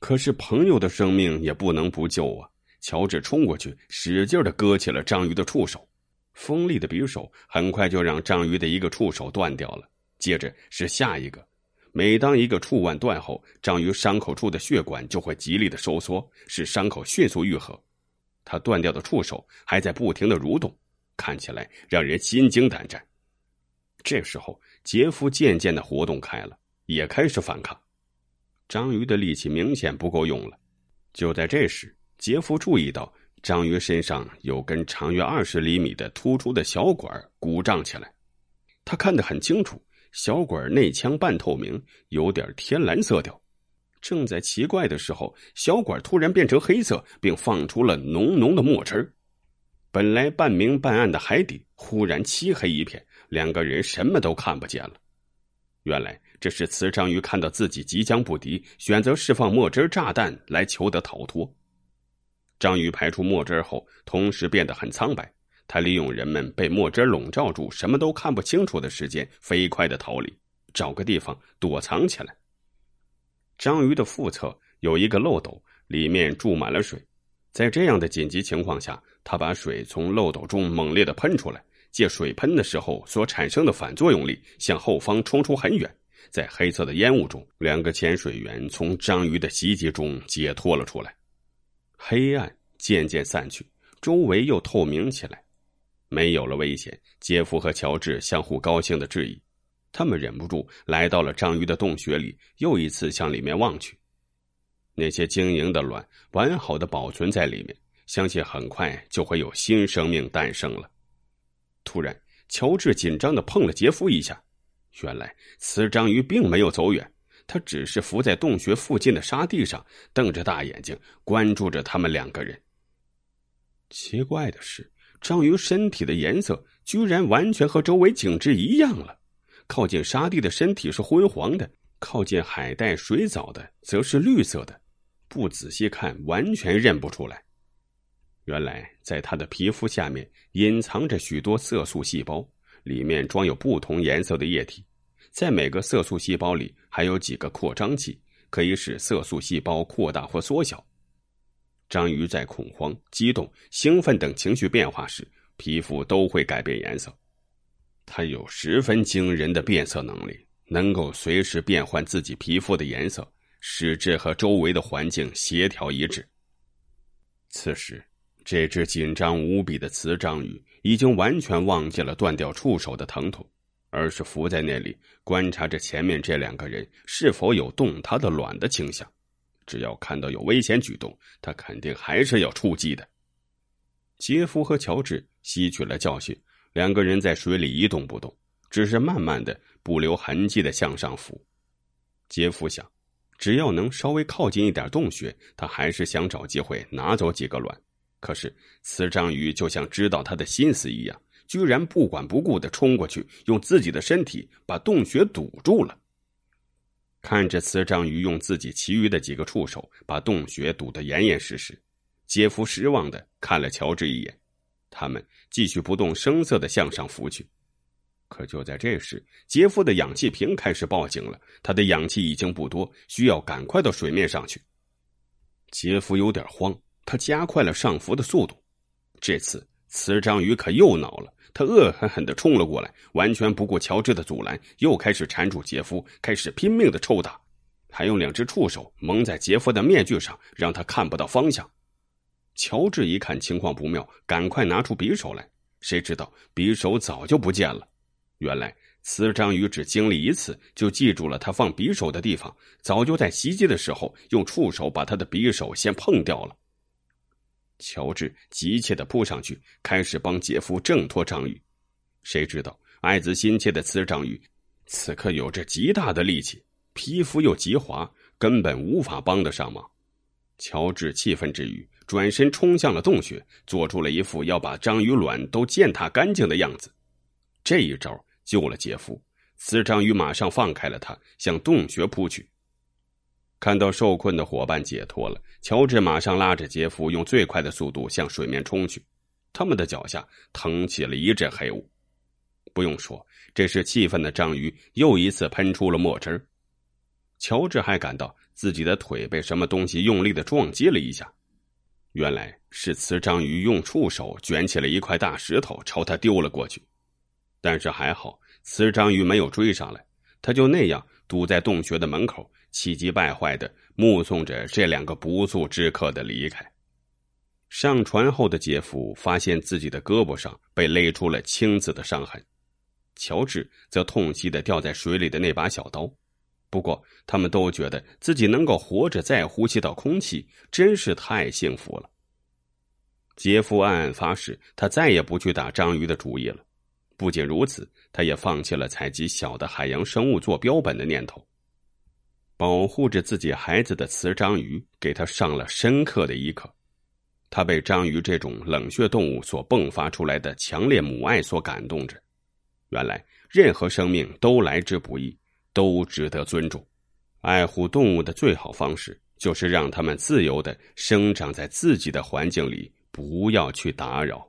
可是朋友的生命也不能不救啊！乔治冲过去，使劲的割起了章鱼的触手。锋利的匕首很快就让章鱼的一个触手断掉了，接着是下一个。每当一个触腕断后，章鱼伤口处的血管就会极力的收缩，使伤口迅速愈合。它断掉的触手还在不停的蠕动，看起来让人心惊胆战。这时候，杰夫渐渐的活动开了，也开始反抗。章鱼的力气明显不够用了。就在这时，杰夫注意到章鱼身上有根长约二十厘米的突出的小管鼓胀起来。他看得很清楚，小管内腔半透明，有点天蓝色调。正在奇怪的时候，小管突然变成黑色，并放出了浓浓的墨汁。本来半明半暗的海底忽然漆黑一片，两个人什么都看不见了。原来这是雌章鱼看到自己即将不敌，选择释放墨汁炸弹来求得逃脱。章鱼排出墨汁后，同时变得很苍白。它利用人们被墨汁笼罩住、什么都看不清楚的时间，飞快的逃离，找个地方躲藏起来。章鱼的腹侧有一个漏斗，里面注满了水。在这样的紧急情况下，它把水从漏斗中猛烈的喷出来。借水喷的时候所产生的反作用力，向后方冲出很远。在黑色的烟雾中，两个潜水员从章鱼的袭击中解脱了出来。黑暗渐渐散去，周围又透明起来，没有了危险。杰夫和乔治相互高兴的质疑，他们忍不住来到了章鱼的洞穴里，又一次向里面望去。那些晶莹的卵完好的保存在里面，相信很快就会有新生命诞生了。突然，乔治紧张的碰了杰夫一下。原来，雌章鱼并没有走远，它只是伏在洞穴附近的沙地上，瞪着大眼睛关注着他们两个人。奇怪的是，章鱼身体的颜色居然完全和周围景致一样了。靠近沙地的身体是昏黄的，靠近海带、水藻的则是绿色的，不仔细看完全认不出来。原来，在它的皮肤下面隐藏着许多色素细胞，里面装有不同颜色的液体。在每个色素细胞里，还有几个扩张器，可以使色素细胞扩大或缩小。章鱼在恐慌、激动、兴奋等情绪变化时，皮肤都会改变颜色。它有十分惊人的变色能力，能够随时变换自己皮肤的颜色，使之和周围的环境协调一致。此时。这只紧张无比的雌章鱼已经完全忘记了断掉触手的疼痛，而是伏在那里观察着前面这两个人是否有动它的卵的倾向。只要看到有危险举动，它肯定还是要出击的。杰夫和乔治吸取了教训，两个人在水里一动不动，只是慢慢的、不留痕迹的向上浮。杰夫想，只要能稍微靠近一点洞穴，他还是想找机会拿走几个卵。可是，雌章鱼就像知道他的心思一样，居然不管不顾的冲过去，用自己的身体把洞穴堵住了。看着雌章鱼用自己其余的几个触手把洞穴堵得严严实实，杰夫失望的看了乔治一眼。他们继续不动声色的向上浮去。可就在这时，杰夫的氧气瓶开始报警了，他的氧气已经不多，需要赶快到水面上去。杰夫有点慌。他加快了上浮的速度，这次雌章鱼可又恼了，他恶狠狠的冲了过来，完全不顾乔治的阻拦，又开始缠住杰夫，开始拼命的抽打，还用两只触手蒙在杰夫的面具上，让他看不到方向。乔治一看情况不妙，赶快拿出匕首来，谁知道匕首早就不见了。原来雌章鱼只经历一次就记住了他放匕首的地方，早就在袭击的时候用触手把他的匕首先碰掉了。乔治急切的扑上去，开始帮杰夫挣脱章鱼。谁知道爱子心切的雌章鱼此刻有着极大的力气，皮肤又极滑，根本无法帮得上忙。乔治气愤之余，转身冲向了洞穴，做出了一副要把章鱼卵都践踏干净的样子。这一招救了杰夫，雌章鱼马上放开了他，向洞穴扑去。看到受困的伙伴解脱了，乔治马上拉着杰夫，用最快的速度向水面冲去。他们的脚下腾起了一阵黑雾，不用说，这是气愤的章鱼又一次喷出了墨汁儿。乔治还感到自己的腿被什么东西用力的撞击了一下，原来是雌章鱼用触手卷起了一块大石头朝他丢了过去。但是还好，雌章鱼没有追上来，它就那样堵在洞穴的门口。气急败坏的目送着这两个不速之客的离开。上船后的杰夫发现自己的胳膊上被勒出了青紫的伤痕，乔治则痛惜的掉在水里的那把小刀。不过，他们都觉得自己能够活着再呼吸到空气，真是太幸福了。杰夫暗暗发誓，他再也不去打章鱼的主意了。不仅如此，他也放弃了采集小的海洋生物做标本的念头。保护着自己孩子的雌章鱼，给他上了深刻的一课。他被章鱼这种冷血动物所迸发出来的强烈母爱所感动着。原来，任何生命都来之不易，都值得尊重。爱护动物的最好方式，就是让它们自由的生长在自己的环境里，不要去打扰。